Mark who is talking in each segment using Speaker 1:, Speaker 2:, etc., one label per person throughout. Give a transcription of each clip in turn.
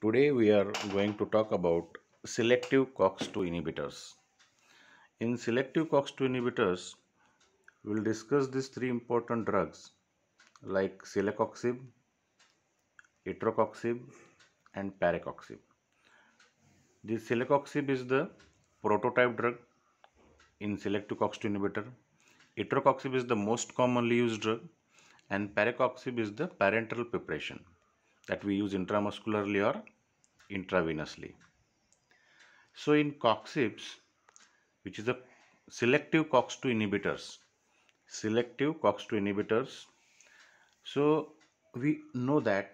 Speaker 1: Today we are going to talk about selective COX-2 inhibitors. In selective COX-2 inhibitors, we will discuss these three important drugs like celecoxib, etrocoxib and paracoxib. The celecoxib is the prototype drug in selective COX-2 inhibitor. Etrocoxib is the most commonly used drug and paracoxib is the parenteral preparation that we use intramuscularly or intravenously. So in Coxibs, which is a selective COX-2 inhibitors, selective COX-2 inhibitors. So we know that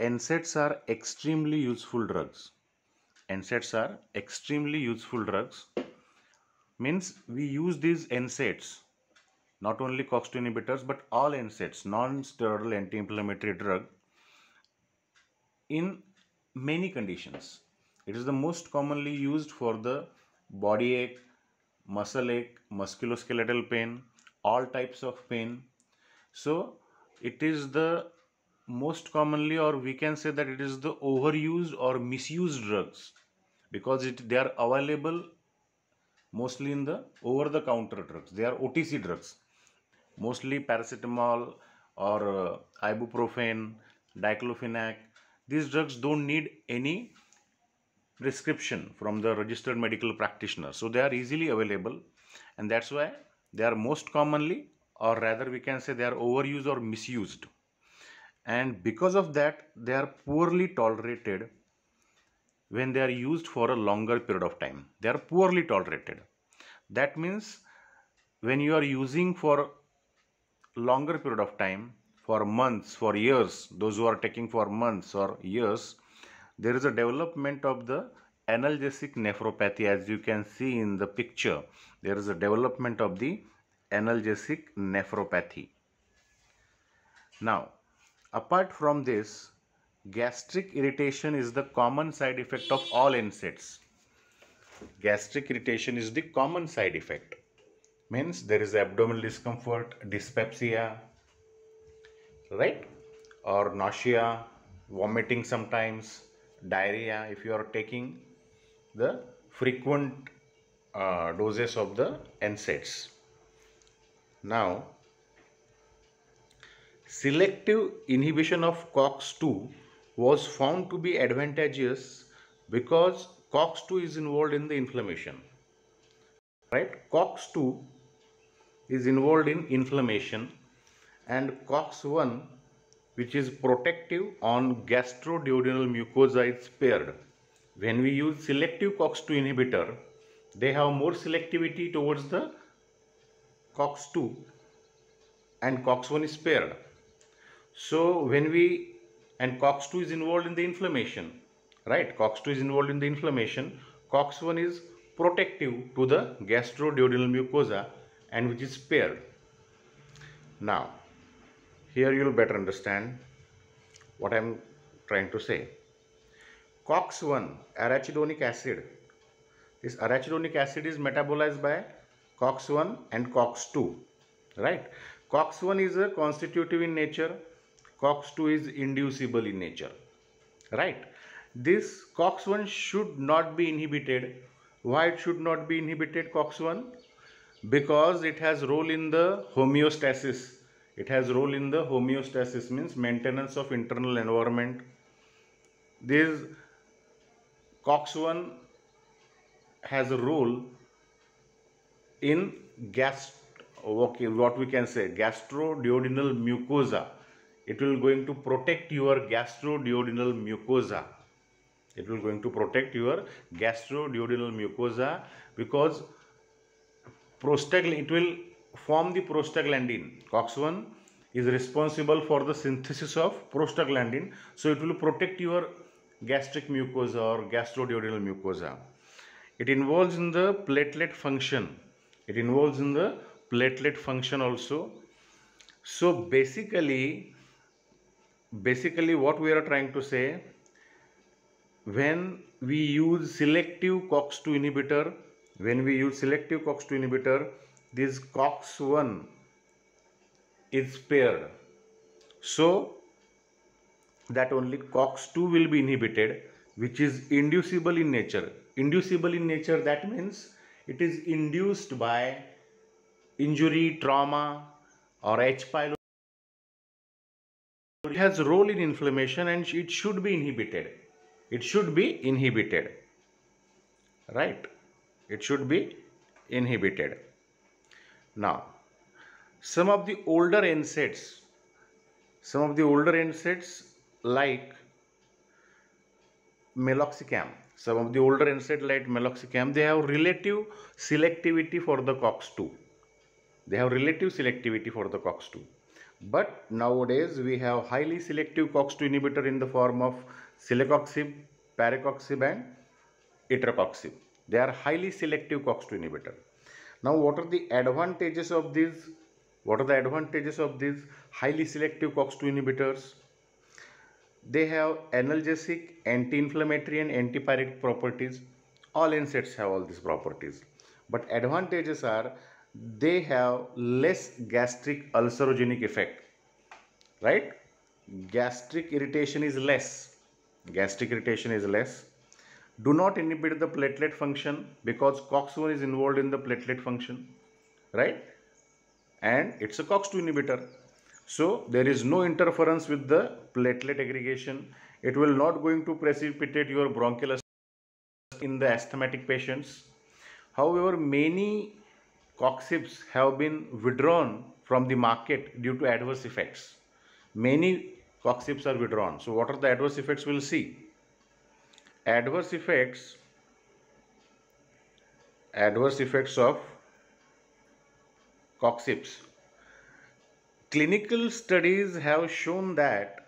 Speaker 1: NSAIDs are extremely useful drugs. NSAIDs are extremely useful drugs. Means we use these NSAIDs not only COX2 inhibitors but all NSAIDs, non-steroidal anti-inflammatory drug in many conditions. It is the most commonly used for the body ache, muscle ache, musculoskeletal pain, all types of pain. So it is the most commonly or we can say that it is the overused or misused drugs because it, they are available mostly in the over the counter drugs. They are OTC drugs mostly paracetamol or uh, ibuprofen, diclofenac. These drugs don't need any prescription from the registered medical practitioner. So they are easily available and that's why they are most commonly or rather we can say they are overused or misused. And because of that, they are poorly tolerated when they are used for a longer period of time. They are poorly tolerated. That means when you are using for longer period of time for months for years those who are taking for months or years there is a development of the analgesic nephropathy as you can see in the picture there is a development of the analgesic nephropathy now apart from this gastric irritation is the common side effect of all NSAIDs gastric irritation is the common side effect means there is abdominal discomfort dyspepsia right or nausea vomiting sometimes diarrhea if you are taking the frequent uh, doses of the NSAIDs now selective inhibition of COX2 was found to be advantageous because COX2 is involved in the inflammation right COX2 is involved in inflammation and COX-1 which is protective on gastroduodenal mucosa is spared. When we use selective COX-2 inhibitor, they have more selectivity towards the COX-2 and COX-1 is spared. So when we, and COX-2 is involved in the inflammation, right? COX-2 is involved in the inflammation. COX-1 is protective to the gastroduodenal mucosa and which is paired? Now, here you will better understand what I am trying to say. COX-1, arachidonic acid. This arachidonic acid is metabolized by COX-1 and COX-2, right? COX-1 is a constitutive in nature. COX-2 is inducible in nature, right? This COX-1 should not be inhibited. Why it should not be inhibited, COX-1? because it has role in the homeostasis it has role in the homeostasis means maintenance of internal environment this COX-1 has a role in gas okay, what we can say gastroduodenal mucosa it will going to protect your gastroduodenal mucosa it will going to protect your gastroduodenal mucosa because prostagl it will form the prostaglandin cox1 is responsible for the synthesis of prostaglandin so it will protect your gastric mucosa or gastroduodenal mucosa it involves in the platelet function it involves in the platelet function also so basically basically what we are trying to say when we use selective cox2 inhibitor when we use selective COX-2 inhibitor, this COX-1 is paired. So, that only COX-2 will be inhibited which is inducible in nature. Inducible in nature that means it is induced by injury, trauma or H. pylori. It has role in inflammation and it should be inhibited. It should be inhibited. Right. It should be inhibited. Now, some of the older NSAIDs, some of the older NSAIDs like meloxicam, some of the older NSAIDs like meloxicam, they have relative selectivity for the COX2. They have relative selectivity for the COX2. But nowadays we have highly selective COX2 inhibitor in the form of silicoxib, paracoxib and itracoxib. They are highly selective COX-2 inhibitor. Now what are the advantages of these? What are the advantages of these highly selective COX-2 inhibitors? They have analgesic, anti-inflammatory and antipyretic properties. All NSAIDs have all these properties. But advantages are they have less gastric ulcerogenic effect. Right? Gastric irritation is less. Gastric irritation is less do not inhibit the platelet function because COX-1 is involved in the platelet function, right? And it's a COX-2 inhibitor. So there is no interference with the platelet aggregation. It will not going to precipitate your bronchial in the asthmatic patients. However, many coxips have been withdrawn from the market due to adverse effects. Many coxips are withdrawn. So what are the adverse effects we'll see? adverse effects adverse effects of coxips clinical studies have shown that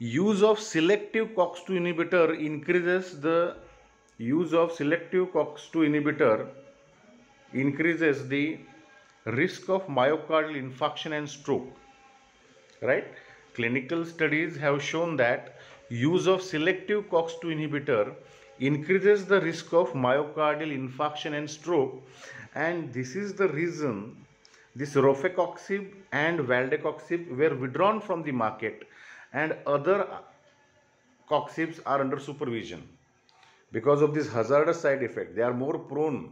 Speaker 1: use of selective cox2 inhibitor increases the use of selective cox2 inhibitor increases the risk of myocardial infarction and stroke right clinical studies have shown that use of selective COX-2 inhibitor increases the risk of myocardial infarction and stroke and this is the reason this rofecoxib and valdecoxib were withdrawn from the market and other coxibs are under supervision because of this hazardous side effect they are more prone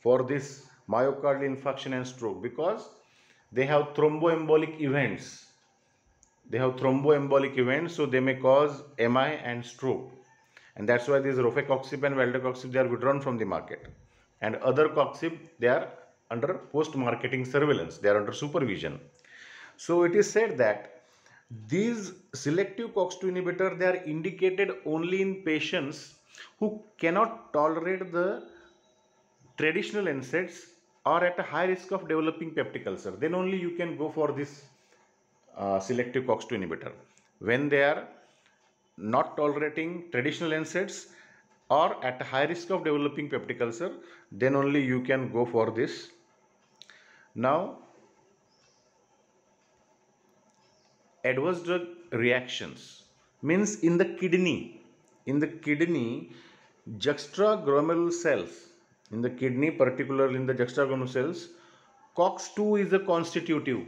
Speaker 1: for this myocardial infarction and stroke because they have thromboembolic events they have thromboembolic events so they may cause mi and stroke and that's why these rofecoxib and valdecoxib they are withdrawn from the market and other coxib they are under post marketing surveillance they are under supervision so it is said that these selective cox2 inhibitor they are indicated only in patients who cannot tolerate the traditional NSAIDs or at a high risk of developing peptic ulcer then only you can go for this uh, selective COX-2 inhibitor when they are not tolerating traditional NSAIDs or at high risk of developing peptic ulcer then only you can go for this. Now adverse drug reactions means in the kidney in the kidney juxtaglomerular cells in the kidney particularly in the juxtaglomerular cells COX-2 is a constitutive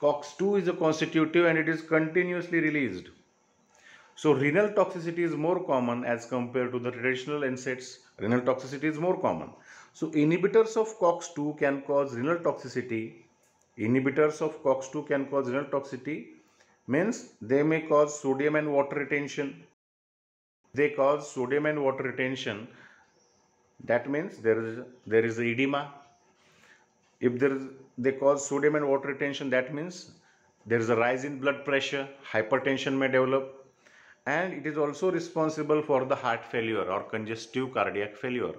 Speaker 1: COX2 is a constitutive and it is continuously released. So renal toxicity is more common as compared to the traditional NSAIDs. Renal toxicity is more common. So inhibitors of COX2 can cause renal toxicity. Inhibitors of COX2 can cause renal toxicity means they may cause sodium and water retention. They cause sodium and water retention. That means there is there is edema. If there is they cause sodium and water retention. That means there is a rise in blood pressure, hypertension may develop, and it is also responsible for the heart failure or congestive cardiac failure.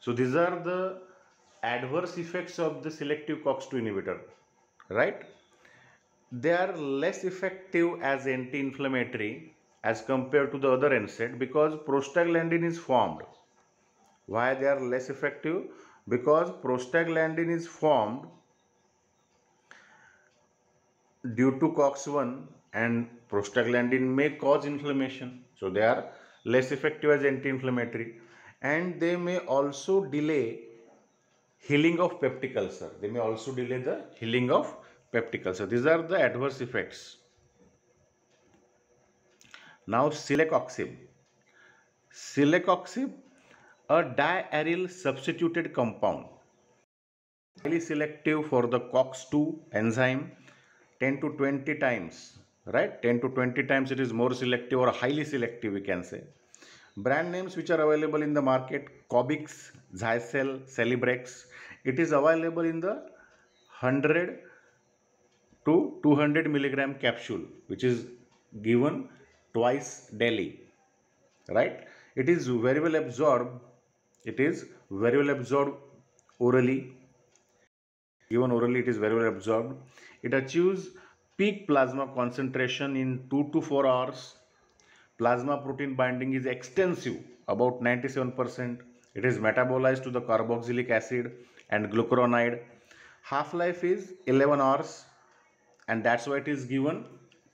Speaker 1: So these are the adverse effects of the selective COX-2 inhibitor, right? They are less effective as anti-inflammatory as compared to the other NSAID because prostaglandin is formed. Why they are less effective? because prostaglandin is formed due to COX-1 and prostaglandin may cause inflammation. So they are less effective as anti-inflammatory and they may also delay healing of peptic ulcer. They may also delay the healing of peptic ulcer. These are the adverse effects. Now silicoxib. Silicoxib a diaryl substituted compound highly selective for the COX2 enzyme 10 to 20 times right 10 to 20 times it is more selective or highly selective we can say brand names which are available in the market Cobix, Zycel, Celebrex it is available in the 100 to 200 milligram capsule which is given twice daily right it is very well absorbed it is very well absorbed orally. Even orally it is very well absorbed. It achieves peak plasma concentration in 2 to 4 hours. Plasma protein binding is extensive, about 97%. It is metabolized to the carboxylic acid and glucuronide. Half-life is 11 hours and that's why it is given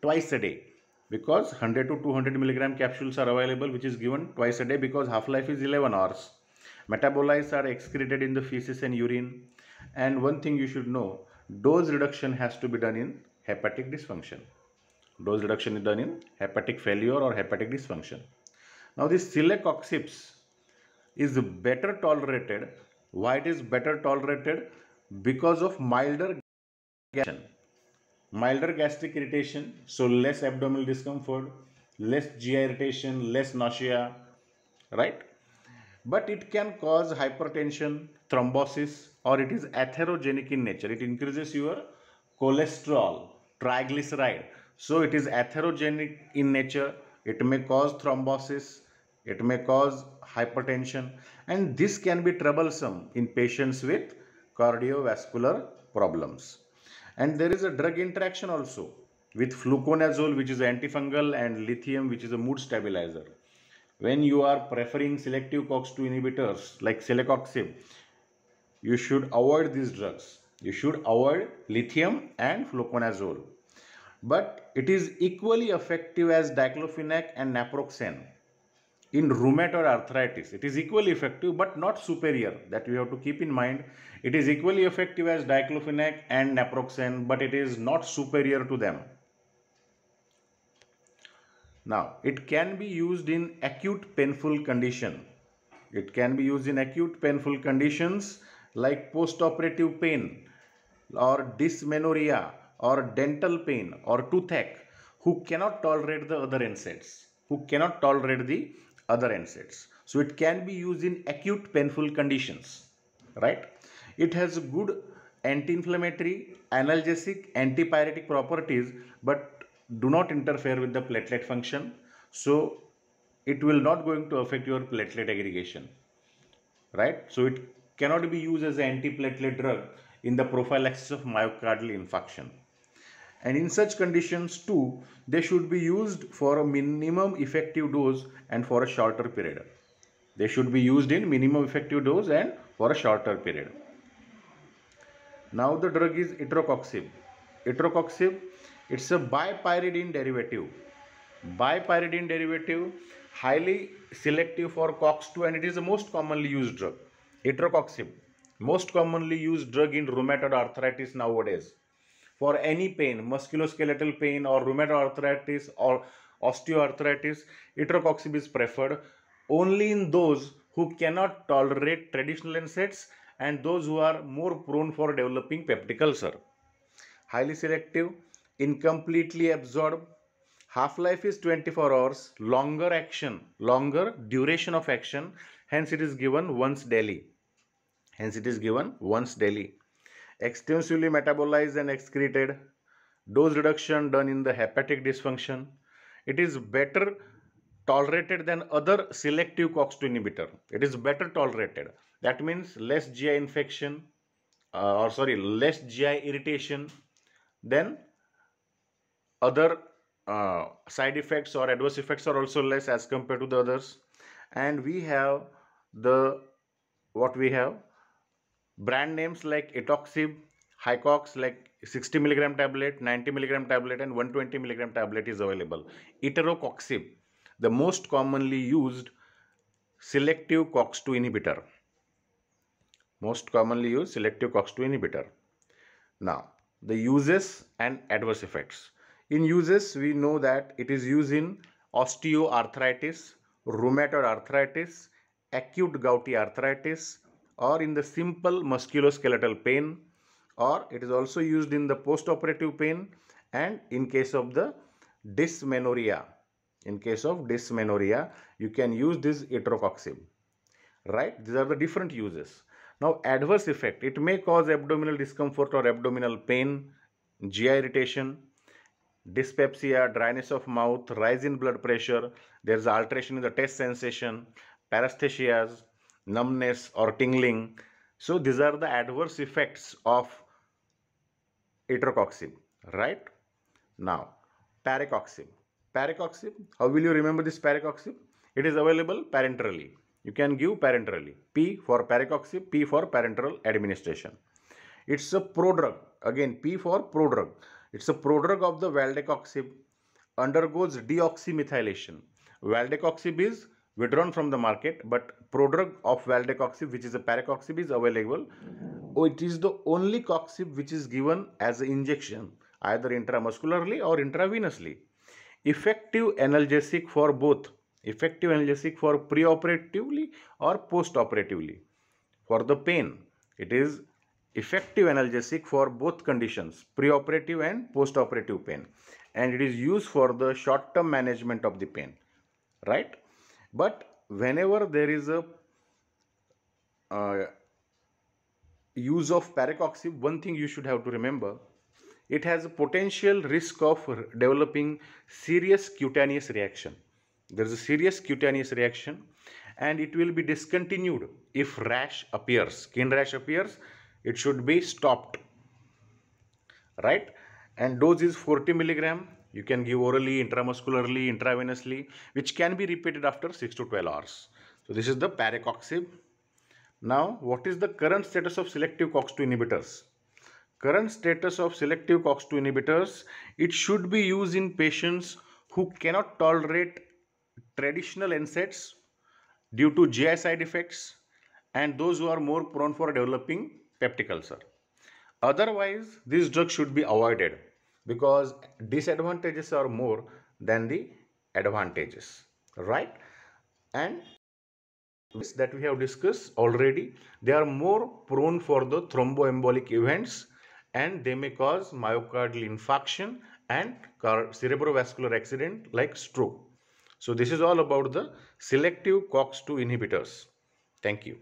Speaker 1: twice a day because 100 to 200 milligram capsules are available which is given twice a day because half-life is 11 hours metabolites are excreted in the feces and urine and one thing you should know dose reduction has to be done in hepatic dysfunction dose reduction is done in hepatic failure or hepatic dysfunction now this silecoxips is better tolerated why it is better tolerated because of milder milder gastric irritation so less abdominal discomfort less gi irritation less nausea right but it can cause hypertension, thrombosis, or it is atherogenic in nature. It increases your cholesterol, triglyceride. So it is atherogenic in nature. It may cause thrombosis. It may cause hypertension. And this can be troublesome in patients with cardiovascular problems. And there is a drug interaction also with fluconazole which is antifungal and lithium which is a mood stabilizer when you are preferring selective COX-2 inhibitors like celecoxib, you should avoid these drugs. You should avoid lithium and fluconazole. But it is equally effective as diclofenac and naproxen in rheumatoid arthritis. It is equally effective but not superior. That you have to keep in mind. It is equally effective as diclofenac and naproxen but it is not superior to them. Now, it can be used in acute painful condition. It can be used in acute painful conditions like postoperative pain or dysmenorrhea or dental pain or toothache who cannot tolerate the other NSAIDs, who cannot tolerate the other NSAIDs. So it can be used in acute painful conditions, right? It has good anti-inflammatory, analgesic, antipyretic properties, but do not interfere with the platelet function. So it will not going to affect your platelet aggregation, right? So it cannot be used as an antiplatelet drug in the prophylaxis of myocardial infarction. And in such conditions too, they should be used for a minimum effective dose and for a shorter period. They should be used in minimum effective dose and for a shorter period. Now the drug is itrocoxib. Itrocoxib it's a bipyridine derivative. Bipyridine derivative, highly selective for COX2 and it is the most commonly used drug. Etrocoxib, most commonly used drug in rheumatoid arthritis nowadays. For any pain, musculoskeletal pain or rheumatoid arthritis or osteoarthritis, etrocoxib is preferred only in those who cannot tolerate traditional NSAIDs and those who are more prone for developing peptic ulcer. Highly selective, incompletely absorbed half life is 24 hours longer action longer duration of action hence it is given once daily hence it is given once daily extensively metabolized and excreted dose reduction done in the hepatic dysfunction it is better tolerated than other selective cox2 inhibitor it is better tolerated that means less gi infection uh, or sorry less gi irritation than other uh, side effects or adverse effects are also less as compared to the others and we have the what we have brand names like etoxib hycox like 60 milligram tablet 90 milligram tablet and 120 milligram tablet is available iterocoxib the most commonly used selective cox2 inhibitor most commonly used selective cox2 inhibitor now the uses and adverse effects in uses, we know that it is used in osteoarthritis, rheumatoid arthritis, acute gouty arthritis, or in the simple musculoskeletal pain, or it is also used in the postoperative pain and in case of the dysmenorrhea. In case of dysmenorrhea, you can use this etrocoxib. Right? These are the different uses. Now, adverse effect. It may cause abdominal discomfort or abdominal pain, GI irritation, dyspepsia, dryness of mouth, rise in blood pressure, there is alteration in the taste sensation, paresthesias, numbness or tingling. So these are the adverse effects of etrocoxib, right? Now, paracoxib. Paracoxib, how will you remember this paracoxib? It is available parenterally. You can give parenterally. P for paracoxib, P for parenteral administration. It's a prodrug. Again, P for prodrug. It's a prodrug of the valdecoxib, undergoes deoxymethylation. Valdecoxib is withdrawn from the market, but prodrug of valdecoxib, which is a paracoxib, is available. Oh, It is the only coxib which is given as an injection, either intramuscularly or intravenously. Effective analgesic for both. Effective analgesic for preoperatively or postoperatively. For the pain, it is effective analgesic for both conditions preoperative and postoperative pain and it is used for the short term management of the pain right but whenever there is a uh, use of paracoxib one thing you should have to remember it has a potential risk of developing serious cutaneous reaction there is a serious cutaneous reaction and it will be discontinued if rash appears skin rash appears it should be stopped right and dose is 40 milligram you can give orally intramuscularly intravenously which can be repeated after 6 to 12 hours so this is the paracoxib now what is the current status of selective cox2 inhibitors current status of selective cox2 inhibitors it should be used in patients who cannot tolerate traditional NSAIDs due to GI side effects and those who are more prone for developing peptic ulcer. Otherwise, these drugs should be avoided because disadvantages are more than the advantages, right? And that we have discussed already, they are more prone for the thromboembolic events and they may cause myocardial infarction and cerebrovascular accident like stroke. So this is all about the selective COX-2 inhibitors. Thank you.